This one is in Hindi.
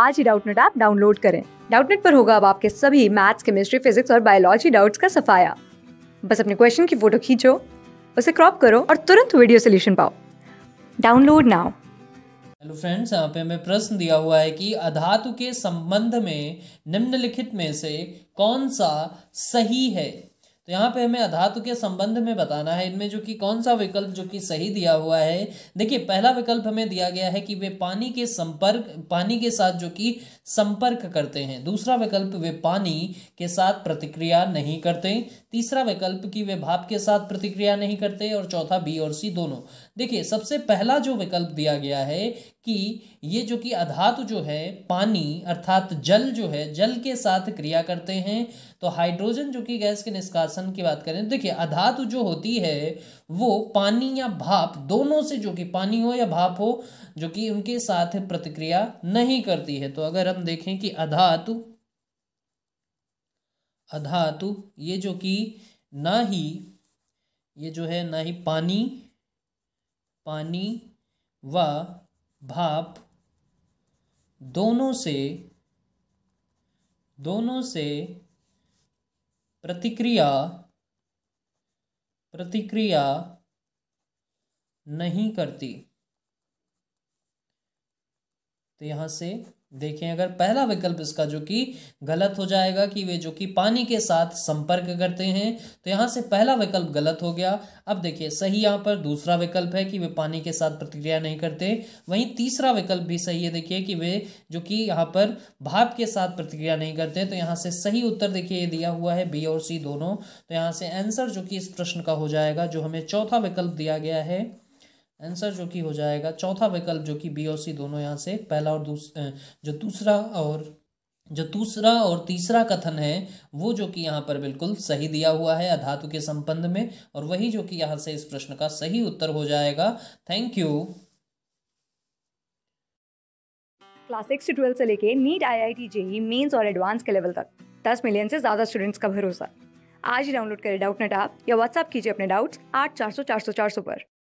आज ही डाउटनेट ऐप डाउनलोड करें डाउटनेट पर होगा अब आपके सभी मैथ्स केमिस्ट्री फिजिक्स और बायोलॉजी डाउट्स का सफाया बस अपने क्वेश्चन की फोटो खींचो उसे क्रॉप करो और तुरंत वीडियो सोल्यूशन पाओ डाउनलोड नाउ हेलो फ्रेंड्स यहाँ पे हमें प्रश्न दिया हुआ है कि अधातु के संबंध में निम्नलिखित में से कौन सा सही है तो यहाँ पे हमें अधातु के संबंध में बताना है इनमें जो कि कौन सा विकल्प जो कि सही दिया हुआ है देखिए पहला विकल्प हमें दिया गया है कि वे पानी के संपर्क पानी के साथ जो कि संपर्क करते हैं दूसरा विकल्प वे पानी के साथ प्रतिक्रिया नहीं करते तीसरा विकल्प कि वे भाप के साथ प्रतिक्रिया नहीं करते और चौथा बी और सी दोनों देखिए सबसे पहला जो विकल्प दिया गया है कि ये जो कि अधातु जो है पानी अर्थात जल जो है जल के साथ क्रिया करते हैं तो हाइड्रोजन जो कि गैस के निष्कासन आसन की बात करें देखिए अधातु जो होती है वो पानी या भाप दोनों से जो कि पानी हो या भाप हो जो कि उनके साथ प्रतिक्रिया नहीं करती है तो अगर हम देखें कि अधातु अधातु ये जो कि ना ही ये जो है ना ही पानी पानी व भाप दोनों से दोनों से प्रतिक्रिया प्रतिक्रिया नहीं करती तो यहां से देखें अगर पहला विकल्प इसका जो कि गलत हो जाएगा कि वे जो कि पानी के साथ संपर्क करते हैं तो यहाँ से पहला विकल्प गलत हो गया अब देखिए सही यहाँ पर दूसरा विकल्प है कि वे पानी के साथ प्रतिक्रिया नहीं करते वहीं तीसरा विकल्प भी सही है देखिए कि वे जो कि यहाँ पर भाप के साथ प्रतिक्रिया नहीं करते तो यहाँ से सही उत्तर देखिए ये दिया हुआ है बी और सी दोनों तो यहाँ से आंसर जो कि इस प्रश्न का हो जाएगा जो हमें चौथा विकल्प दिया गया है आंसर जो कि हो जाएगा चौथा विकल्प जो कि बी और सी दोनों यहाँ से पहला और दूस जो दूसरा और जो दूसरा और तीसरा कथन है वो जो कि यहाँ पर बिल्कुल सही दिया हुआ है अधातु के संबंध में और वही जो कि यहाँ से इस प्रश्न का सही उत्तर हो जाएगा थैंक यू क्लास सिक्स से ट्वेल्थ से लेके NEET I I T JEE mains और एडवांस के लेवल तक दस मिलियन से ज़्यादा स्टूडेंट्स का भरोसा आज ही डाउनलोड करें डाउट नेट आप या व्हाट्सअप कीजिए अपने डाउट्स आठ चार सौ चार सौ चार सौ पर